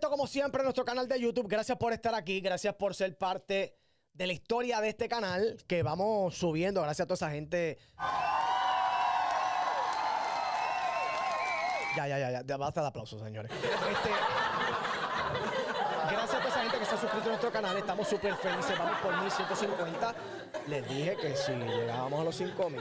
como siempre, nuestro canal de YouTube. Gracias por estar aquí, gracias por ser parte de la historia de este canal que vamos subiendo. Gracias a toda esa gente. Ya, ya, ya, ya. Basta de aplausos, señores. Este, gracias a toda esa gente que se ha suscrito a nuestro canal. Estamos súper felices. Vamos por 1150. Les dije que si llegábamos a los 5000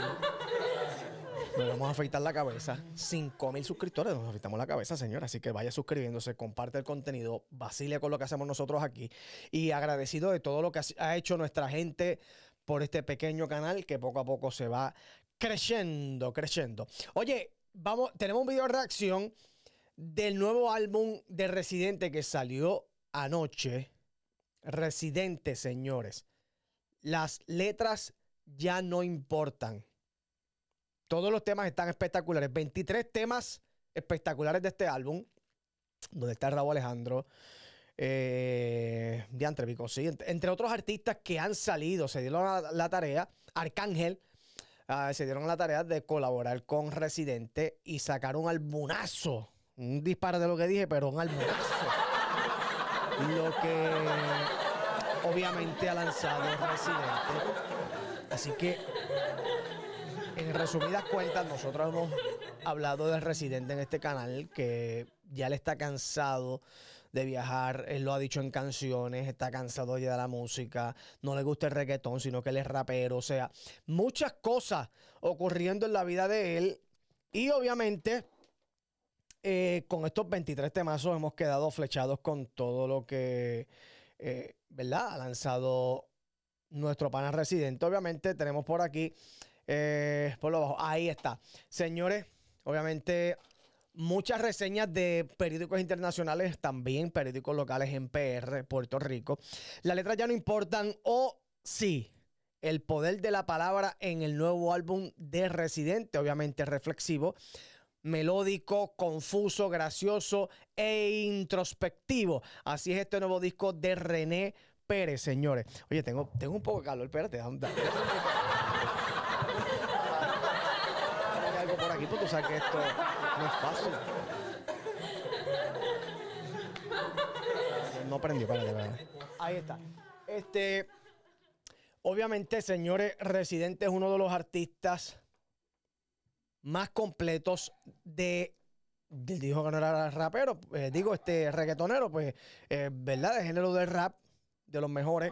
nos vamos a afeitar la cabeza. 5.000 mil suscriptores, nos afeitamos la cabeza, señor. Así que vaya suscribiéndose, comparte el contenido, vacile con lo que hacemos nosotros aquí. Y agradecido de todo lo que ha hecho nuestra gente por este pequeño canal que poco a poco se va creciendo, creciendo. Oye, vamos, tenemos un video de reacción del nuevo álbum de Residente que salió anoche. Residente, señores. Las letras ya no importan. Todos los temas están espectaculares. 23 temas espectaculares de este álbum, donde está Raúl Alejandro. Eh, Diantre Entre, otros artistas que han salido, se dieron la, tarea. Arcángel ah, se dieron la tarea de colaborar con Residente y sacar un albunazo. Un disparo de lo que dije, pero un albunazo. lo que obviamente ha lanzado Residente. Así que en resumidas cuentas, nosotros hemos hablado del residente en este canal que ya le está cansado de viajar, él lo ha dicho en canciones, está cansado ya de la música, no le gusta el reggaetón, sino que él es rapero, o sea, muchas cosas ocurriendo en la vida de él y obviamente eh, con estos 23 temazos hemos quedado flechados con todo lo que, eh, ¿verdad? Ha lanzado nuestro pana residente. Obviamente tenemos por aquí eh, por lo bajo. Ahí está. Señores, obviamente muchas reseñas de periódicos internacionales, también periódicos locales en PR, Puerto Rico. Las letras ya no importan o sí. El poder de la palabra en el nuevo álbum de Residente, obviamente reflexivo, melódico, confuso, gracioso e introspectivo. Así es este nuevo disco de René Pérez, señores. Oye, tengo, tengo un poco de calor, espérate, dame, dame. aquí, porque tú sabes que esto no es fácil. No prendió, para verdad. Ahí está. Este, obviamente, señores, Residente es uno de los artistas más completos de dijo que no era rapero, eh, digo, este reggaetonero, pues, eh, ¿verdad? El género del rap, de los mejores,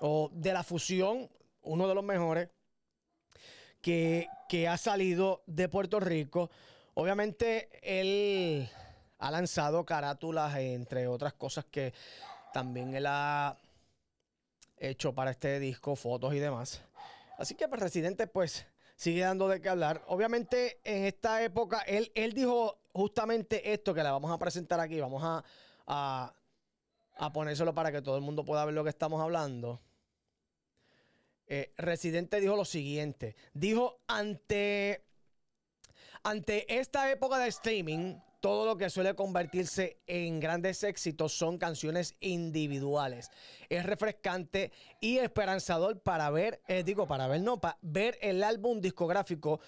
o de la fusión, uno de los mejores que, ha salido de Puerto Rico. Obviamente él ha lanzado carátulas, entre otras cosas que también él ha hecho para este disco, fotos y demás. Así que pues, Residente pues sigue dando de qué hablar. Obviamente en esta época él, él dijo justamente esto que la vamos a presentar aquí, vamos a, a, a ponérselo para que todo el mundo pueda ver lo que estamos hablando. Eh, Residente dijo lo siguiente. Dijo, ante, ante esta época de streaming, todo lo que suele convertirse en grandes éxitos son canciones individuales. Es refrescante y esperanzador para ver, eh, digo, para ver, no, para ver el álbum discográfico.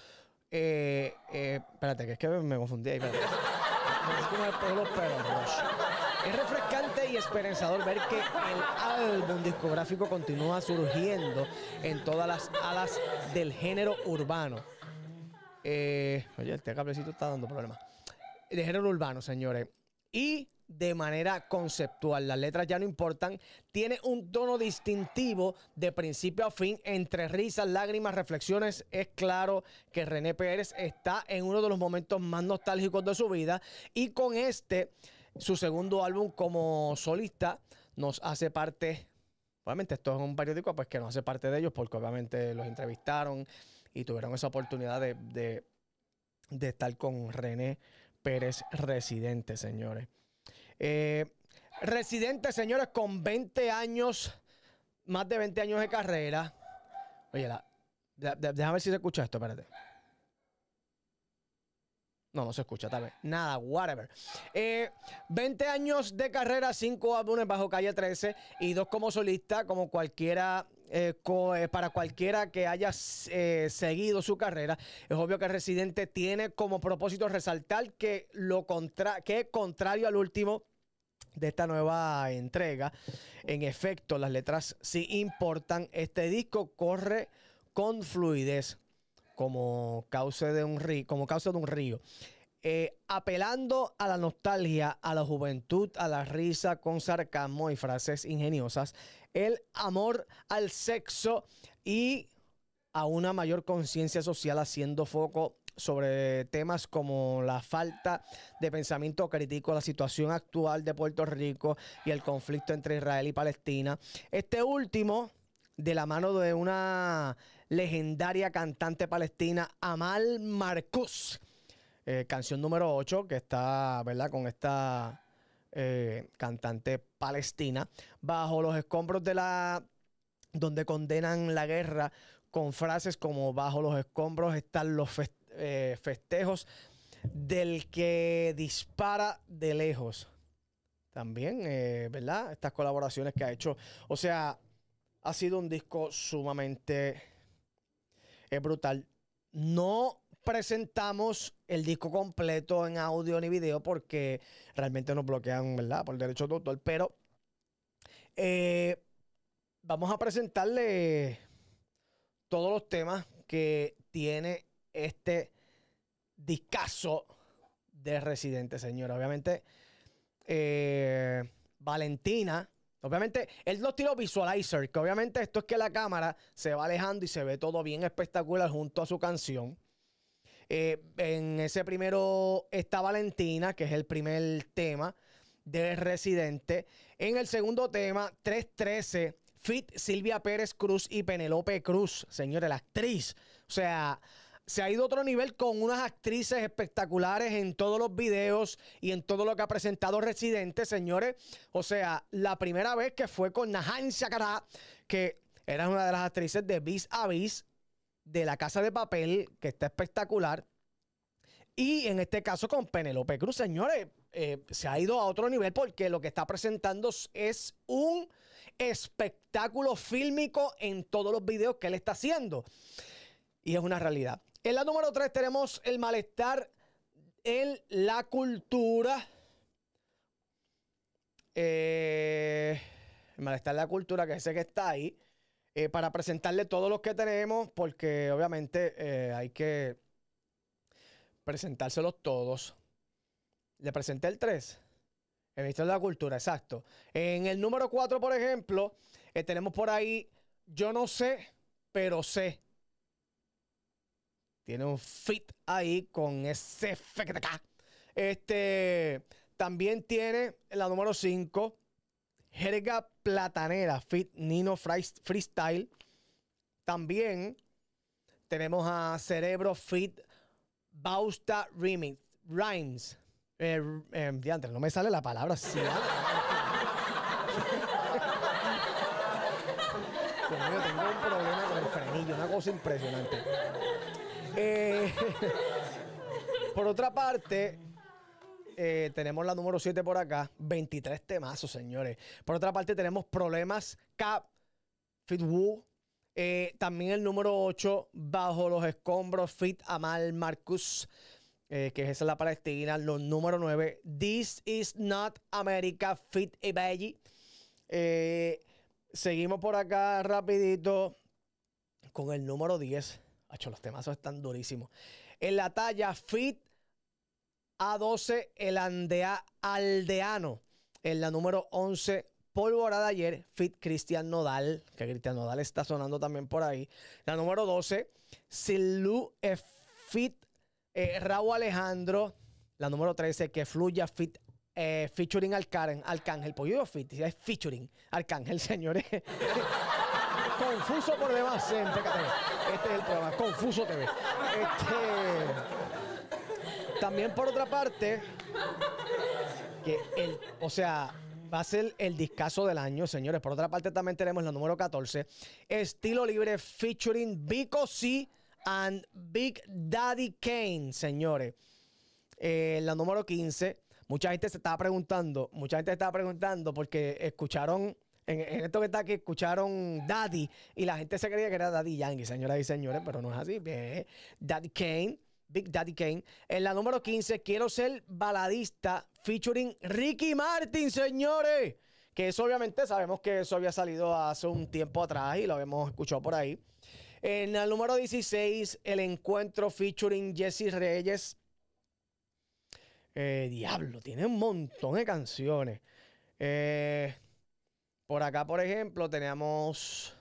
Eh, eh, espérate, que es que me confundí ahí. Es refrescante y esperanzador ver que el álbum discográfico continúa surgiendo en todas las alas del género urbano. Eh, oye, este cablecito está dando problemas. De género urbano, señores. Y de manera conceptual. Las letras ya no importan. Tiene un tono distintivo de principio a fin, entre risas, lágrimas, reflexiones. Es claro que René Pérez está en uno de los momentos más nostálgicos de su vida y con este su segundo álbum como solista nos hace parte, obviamente esto es un periódico pues que nos hace parte de ellos porque obviamente los entrevistaron y tuvieron esa oportunidad de, estar con René Pérez Residente, señores. Eh, residente, señores, con 20 años, más de 20 años de carrera. Oye, déjame ver si se escucha esto, espérate. No, no se escucha, tal vez. Nada, whatever. 20 eh, años de carrera, 5 álbumes bajo calle 13 y 2 como solista, como cualquiera. Eh, eh, para cualquiera que haya seguido su carrera, es obvio que Residente tiene como propósito resaltar que lo que es contrario al último de esta nueva entrega. En efecto, las letras sí importan. Este disco corre con fluidez, como causa de un río, como de un río. Eh, apelando a la nostalgia, a la juventud, a la risa con sarcasmo y frases ingeniosas, el amor al sexo y a una mayor conciencia social haciendo foco sobre temas como la falta de pensamiento crítico, la situación actual de Puerto Rico y el conflicto entre Israel y Palestina. Este último, de la mano de una legendaria cantante palestina Amal Marcus. Eh, canción número 8 que está, ¿verdad? Con esta eh, cantante palestina. Bajo los escombros de la... donde condenan la guerra con frases como bajo los escombros están los eh, festejos del que dispara de lejos. También, ¿verdad? Estas colaboraciones que ha hecho. O sea, ha sido un disco sumamente es brutal. No presentamos el disco completo en audio ni video porque realmente nos bloquean, ¿verdad? Por derecho de autor, pero eh, vamos a presentarle todos los temas que tiene este discazo de Residente, señora. Obviamente, eh, Valentina Obviamente, él los tiró visualizer, que obviamente esto es que la cámara se va alejando y se ve todo bien espectacular junto a su canción. Eh, en ese primero está Valentina, que es el primer tema de Residente. En el segundo tema, 313, Fit Silvia Pérez Cruz y Penelope Cruz, señores, la actriz. O sea, se ha ido a otro nivel con unas actrices espectaculares en todos los videos y en todo lo que ha presentado Residente, señores. O sea, la primera vez que fue con Nahan Shakara, que era una de las actrices de Vis a Vis, de La Casa de Papel, que está espectacular. Y en este caso con Penelope Cruz, señores, eh, se ha ido a otro nivel porque lo que está presentando es un espectáculo fílmico en todos los videos que él está haciendo. Y es una realidad. En la número 3 tenemos el malestar en la cultura. Eh, el malestar en la cultura, que sé que está ahí, eh, para presentarle todos los que tenemos, porque obviamente eh, hay que presentárselos todos. Le presenté el 3. El ministro de la Cultura, exacto. En el número 4, por ejemplo, tenemos por ahí, yo no sé, pero sé. Tiene un fit ahí con ese acá Este, también tiene la número 5, Jerga Platanera, Fit Nino Freestyle. También tenemos a Cerebro Fit Bausta Remix, Rhymes. Eh, eh no me sale la palabra. ¿sí? ¿ah? tengo un problema con el frenillo, una cosa impresionante. Eh, por otra parte, eh, tenemos la número 7 por acá. 23 temazos, señores. Por otra parte, tenemos problemas Cap, Fit Eh, también el número 8, Bajo los Escombros, Fit Amal Marcus. Eh, que es esa la palestina. Los número 9, This is not America, Fit Ebelli. seguimos por acá rapidito con el número 10 los temazos están durísimos. En la talla Fit A12, el Andea, Aldeano. En la número 11, polvorada ayer, Fit Cristian Nodal, que Cristian Nodal está sonando también por ahí. La número 12, Silu e Fit eh, Raúl Alejandro. La número 13, que fluya Fit eh, featuring Arcángel. Pues pollo digo Fit, es featuring Arcángel, señores. Confuso por demás eh, en Este es el programa, Confuso TV. Este, también por otra parte, que el, o sea, va a ser el discazo del año, señores. Por otra parte, también tenemos la número 14, Estilo Libre featuring Vico C and Big Daddy Kane, señores. Eh, la número 15. Mucha gente se estaba preguntando, mucha gente se estaba preguntando porque escucharon en, esto que está que escucharon Daddy y la gente se creía que era Daddy Yankee, señoras y señores, pero no es así. Daddy Kane, Big Daddy Kane. En la número 15, quiero ser baladista featuring Ricky Martin, señores. Que eso obviamente sabemos que eso había salido hace un tiempo atrás y lo habíamos escuchado por ahí. En la número 16, el encuentro featuring Jesse Reyes. Eh, diablo, tiene un montón de canciones. Eh, por acá, por ejemplo, tenemos.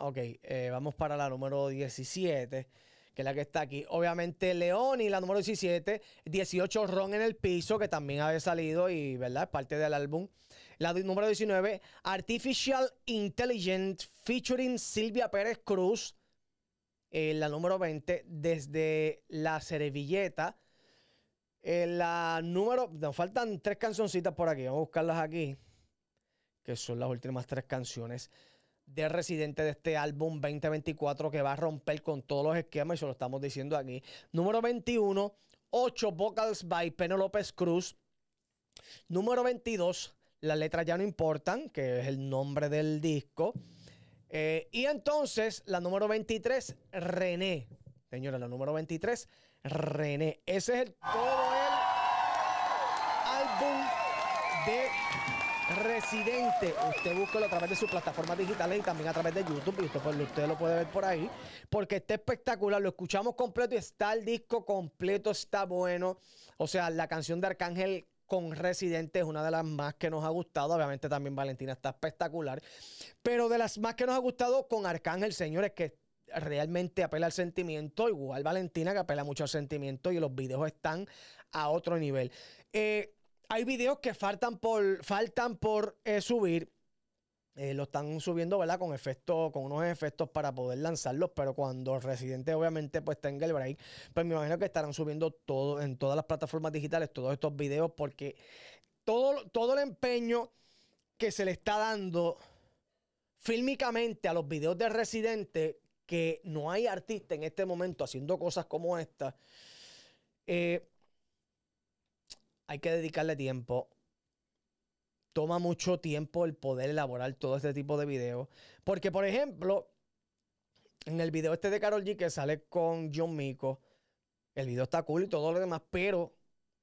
Ok, eh, vamos para la número 17, que es la que está aquí. Obviamente, Leoni, la número 17. 18, Ron en el piso, que también había salido y, ¿verdad? Es parte del álbum. La número 19, Artificial Intelligence, featuring Silvia Pérez Cruz. Eh, la número 20, desde la servilleta. Eh, la número. Nos faltan tres cancioncitas por aquí. Vamos a buscarlas aquí que son las últimas tres canciones de Residente de este álbum 2024 que va a romper con todos los esquemas y se lo estamos diciendo aquí. Número 21, 8 Vocals by peno lópez Cruz. Número 22, Las letras ya no importan, que es el nombre del disco. Eh, y entonces, la número 23, René. Señora, la número 23, René. Ese es el, todo el álbum de residente. Usted búsquelo a través de sus plataformas digitales y también a través de YouTube. Y usted, lo puede ver por ahí. Porque está espectacular. Lo escuchamos completo y está el disco completo. Está bueno. O sea, la canción de Arcángel con Residente es una de las más que nos ha gustado. Obviamente también Valentina está espectacular. Pero de las más que nos ha gustado con Arcángel, señores, que realmente apela al sentimiento. Igual Valentina que apela mucho al sentimiento y los videos están a otro nivel. Eh, hay videos que faltan por, faltan por eh, subir. Eh, lo están subiendo, ¿verdad? Con efectos, con unos efectos para poder lanzarlos, pero cuando Residente obviamente pues tenga el break, pues me imagino que estarán subiendo todo en todas las plataformas digitales todos estos videos porque todo, todo el empeño que se le está dando fílmicamente a los videos de Residente, que no hay artista en este momento haciendo cosas como esta, eh, hay que dedicarle tiempo. Toma mucho tiempo el poder elaborar todo este tipo de videos. Porque, por ejemplo, en el video este de Carol G que sale con John Mico, el video está cool y todo lo demás, pero,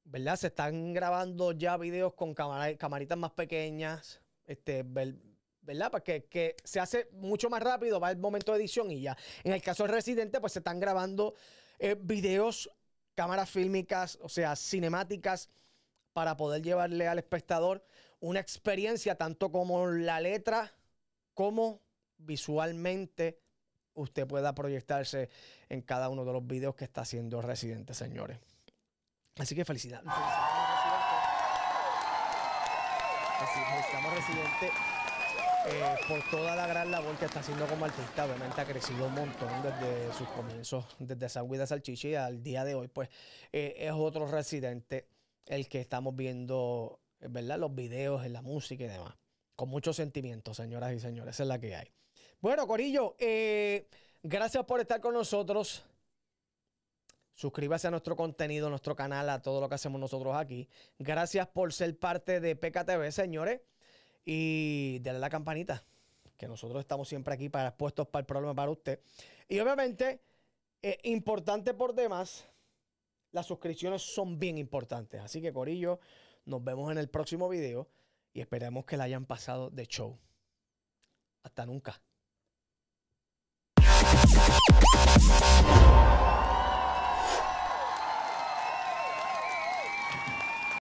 ¿verdad? Se están grabando ya videos con camaritas más pequeñas, este, ¿verdad? Porque que se hace mucho más rápido, va el momento de edición y ya. En el caso de Residente, pues se están grabando eh, videos, cámaras fílmicas, o sea, cinemáticas para poder llevarle al espectador una experiencia tanto como la letra como visualmente usted pueda proyectarse en cada uno de los videos que está haciendo Residente, señores. Así que felicidades. Felicitamos residentes Residente eh, por toda la gran labor que está haciendo como artista. Obviamente ha crecido un montón desde sus comienzos, desde San de Salchichi al día de hoy. Pues eh, es otro residente el que estamos viendo, ¿verdad? Los videos, en la música y demás. Con mucho sentimiento, señoras y señores. Esa es la que hay. Bueno, Corillo, eh, gracias por estar con nosotros. Suscríbase a nuestro contenido, a nuestro canal, a todo lo que hacemos nosotros aquí. Gracias por ser parte de PKTV, señores. Y denle la campanita, que nosotros estamos siempre aquí para expuestos para el problema para usted. Y obviamente, eh, importante por demás, las suscripciones son bien importantes. Así que, Corillo, nos vemos en el próximo video y esperemos que la hayan pasado de show. Hasta nunca.